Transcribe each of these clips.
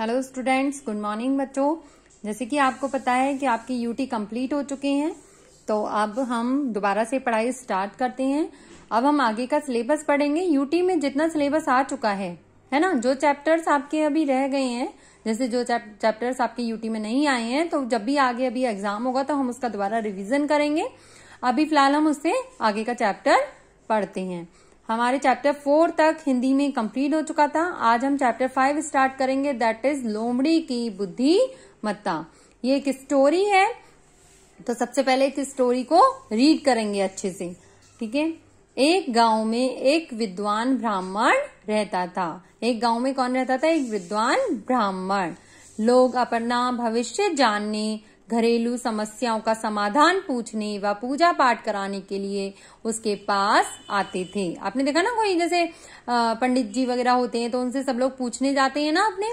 hello students good morning बच्चों जैसे कि आपको पता है कि आपकी यूटी कंप्लीट हो चुके हैं तो अब हम दोबारा से पढ़ाई स्टार्ट करते हैं अब हम आगे का सिलेबस पढ़ेंगे यूटी में जितना सिलेबस आ चुका है है ना जो चैप्टर्स आपके अभी रह गए हैं जैसे जो चैप्टर्स आपके यूटी में नहीं आए हैं तो जब भी आगे अभी एग्जाम होगा तो हम उसका दोबारा रिविजन करेंगे अभी फिलहाल हम उससे आगे का चैप्टर पढ़ते हैं हमारे चैप्टर फोर तक हिंदी में कंप्लीट हो चुका था आज हम चैप्टर फाइव स्टार्ट करेंगे दैट इज लोमड़ी की बुद्धि मत्ता ये एक स्टोरी है तो सबसे पहले इस स्टोरी को रीड करेंगे अच्छे से ठीक है एक गांव में एक विद्वान ब्राह्मण रहता था एक गांव में कौन रहता था एक विद्वान ब्राह्मण लोग अपना भविष्य जानने घरेलू समस्याओं का समाधान पूछने व पूजा पाठ कराने के लिए उसके पास आते थे आपने देखा ना कोई जैसे पंडित जी वगैरह होते हैं तो उनसे सब लोग पूछने जाते हैं ना अपने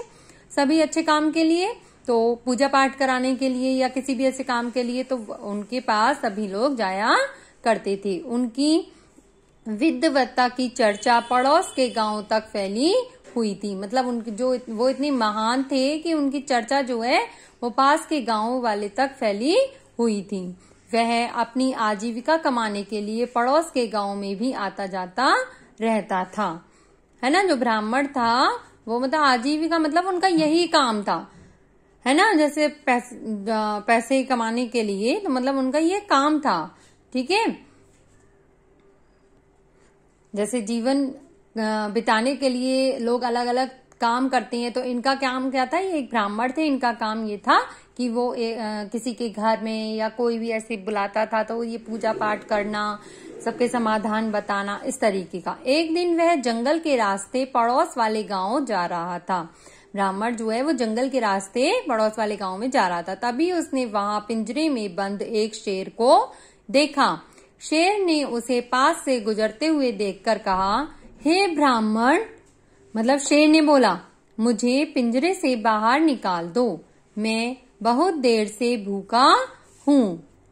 सभी अच्छे काम के लिए तो पूजा पाठ कराने के लिए या किसी भी ऐसे काम के लिए तो उनके पास सभी लोग जाया करते थे उनकी विद्वत्ता की चर्चा पड़ोस के गांव तक फैली हुई थी मतलब उनकी जो इत, वो इतनी महान थे कि उनकी चर्चा जो है वो पास के गांव वाले तक फैली हुई थी वह अपनी आजीविका कमाने के लिए पड़ोस के गांव में भी आता जाता रहता था है ना जो ब्राह्मण था वो मतलब आजीविका मतलब उनका यही काम था है ना जैसे पैस, पैसे कमाने के लिए तो मतलब उनका ये काम था ठीक है जैसे जीवन बिताने के लिए लोग अलग अलग काम करते हैं तो इनका काम क्या था ये एक ब्राह्मण थे इनका काम ये था कि वो ए, आ, किसी के घर में या कोई भी ऐसे बुलाता था तो ये पूजा पाठ करना सबके समाधान बताना इस तरीके का एक दिन वह जंगल के रास्ते पड़ोस वाले गांव जा रहा था ब्राह्मण जो है वो जंगल के रास्ते पड़ोस वाले गांव में जा रहा था तभी उसने वहां पिंजरे में बंद एक शेर को देखा शेर ने उसे पास से गुजरते हुए देखकर कहा हे ब्राह्मण मतलब शेर ने बोला मुझे पिंजरे से बाहर निकाल दो मैं बहुत देर से भूखा हूँ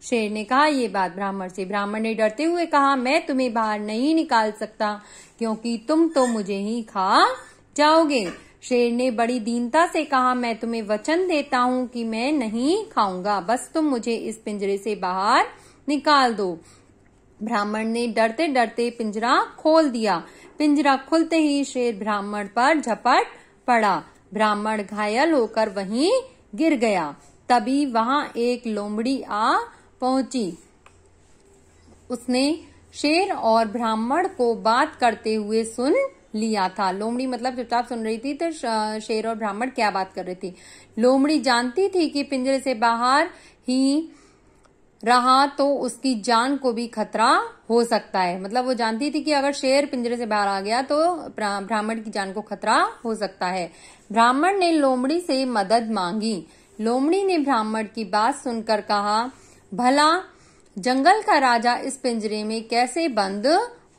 शेर ने कहा ये बात ब्राह्मण से ब्राह्मण ने डरते हुए कहा मैं तुम्हें बाहर नहीं निकाल सकता क्योंकि तुम तो मुझे ही खा जाओगे शेर ने बड़ी दीनता से कहा मैं तुम्हें वचन देता हूँ कि मैं नहीं खाऊंगा बस तुम मुझे इस पिंजरे से बाहर निकाल दो ब्राह्मण ने डरते डरते पिंजरा खोल दिया पिंजरा खुलते ही शेर ब्राह्मण पर झपट पड़ा ब्राह्मण घायल होकर वहीं गिर गया तभी वहां एक लोमड़ी आ पहुंची उसने शेर और ब्राह्मण को बात करते हुए सुन लिया था लोमड़ी मतलब चुपचाप सुन रही थी तो शेर और ब्राह्मण क्या बात कर रही थी लोमड़ी जानती थी कि पिंजरे से बाहर ही रहा तो उसकी जान को भी खतरा हो सकता है मतलब वो जानती थी कि अगर शेर पिंजरे से बाहर आ गया तो ब्राह्मण की जान को खतरा हो सकता है ब्राह्मण ने लोमड़ी से मदद मांगी लोमड़ी ने ब्राह्मण की बात सुनकर कहा भला जंगल का राजा इस पिंजरे में कैसे बंद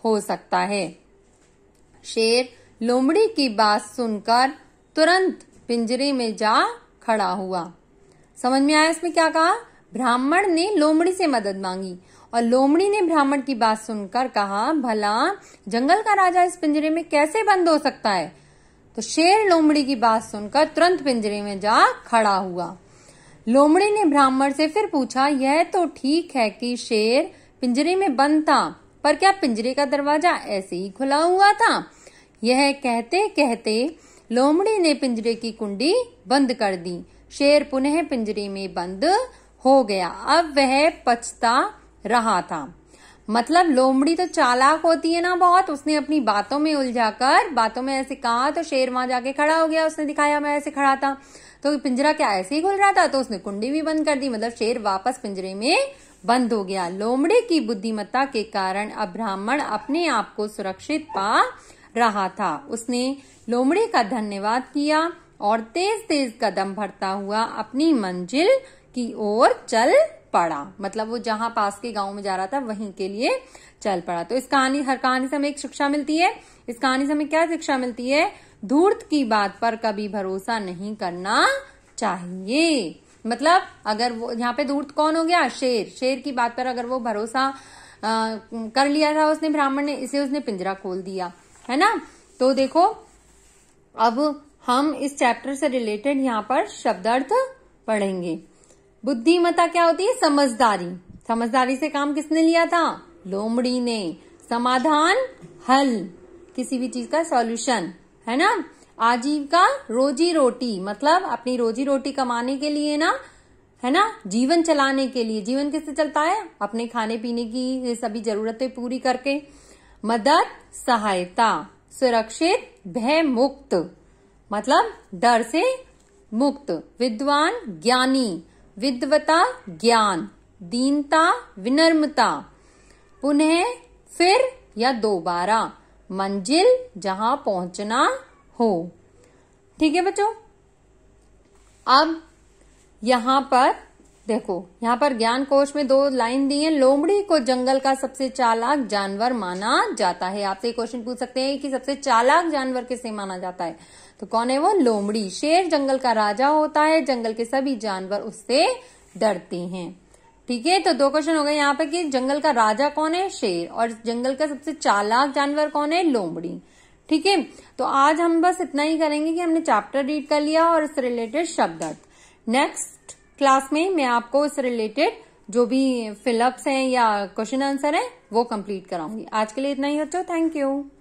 हो सकता है शेर लोमड़ी की बात सुनकर तुरंत पिंजरे में जा खड़ा हुआ समझ में आया इसमें क्या कहा ब्राह्मण ने लोमड़ी से मदद मांगी और लोमड़ी ने ब्राह्मण की बात सुनकर कहा भला जंगल का राजा इस पिंजरे में कैसे बंद हो सकता है तो शेर लोमड़ी की बात सुनकर तुरंत पिंजरे में जा खड़ा हुआ लोमड़ी ने ब्राह्मण से फिर पूछा यह तो ठीक है कि शेर पिंजरे में बंद था पर क्या पिंजरे का दरवाजा ऐसे ही खुला हुआ था यह कहते कहते लोमड़ी ने पिंजरे की कुंडी बंद कर दी शेर पुनः पिंजरे में बंद हो गया अब वह पछता रहा था मतलब लोमड़ी तो चालाक होती है ना बहुत उसने अपनी बातों में उलझाकर बातों में ऐसे कहा तो शेर वहां जाके खड़ा हो गया उसने दिखाया मैं ऐसे खड़ा था तो पिंजरा क्या ऐसे ही खुल रहा था तो उसने कुंडी भी बंद कर दी मतलब शेर वापस पिंजरे में बंद हो गया लोमड़े की बुद्धिमत्ता के कारण अब ब्राह्मण अपने आप को सुरक्षित पा रहा था उसने लोमड़े का धन्यवाद किया और तेज तेज कदम भरता हुआ अपनी मंजिल की ओर चल पड़ा मतलब वो जहां पास के गांव में जा रहा था वहीं के लिए चल पड़ा तो इस कहानी हर कहानी से हमें एक शिक्षा मिलती है इस कहानी से हमें क्या शिक्षा मिलती है धूर्त की बात पर कभी भरोसा नहीं करना चाहिए मतलब अगर वो यहाँ पे धूर्त कौन हो गया शेर शेर की बात पर अगर वो भरोसा आ, कर लिया था उसने ब्राह्मण ने इसे उसने पिंजरा खोल दिया है ना तो देखो अब हम इस चैप्टर से रिलेटेड यहाँ पर शब्दार्थ पढ़ेंगे बुद्धिमता क्या होती है समझदारी समझदारी से काम किसने लिया था लोमड़ी ने समाधान हल किसी भी चीज का सॉल्यूशन है ना आजीविका रोजी रोटी मतलब अपनी रोजी रोटी कमाने के लिए ना है ना जीवन चलाने के लिए जीवन किससे चलता है अपने खाने पीने की सभी जरूरतें पूरी करके मदद सहायता सुरक्षित भय मुक्त मतलब डर से मुक्त विद्वान ज्ञानी विद्वता ज्ञान दीनता विनम्रता पुनः फिर या दोबारा मंजिल जहां पहुंचना हो ठीक है बच्चों अब यहां पर देखो यहाँ पर ज्ञान कोश में दो लाइन दी है लोमड़ी को जंगल का सबसे चालाक जानवर माना जाता है आपसे क्वेश्चन पूछ सकते हैं कि सबसे चालाक जानवर किसे माना जाता है तो कौन है वो लोमड़ी शेर जंगल का राजा होता है जंगल के सभी जानवर उससे डरते हैं ठीक है तो दो क्वेश्चन हो गए यहाँ पर कि जंगल का राजा कौन है शेर और जंगल का सबसे चालाक जानवर कौन है लोमड़ी ठीक है तो आज हम बस इतना ही करेंगे कि हमने चैप्टर रीड कर लिया और इससे रिलेटेड शब्द नेक्स्ट क्लास में मैं आपको इस रिलेटेड जो भी फिलअप्स हैं या क्वेश्चन आंसर है वो कंप्लीट कराऊंगी आज के लिए इतना ही बच्चों थैंक यू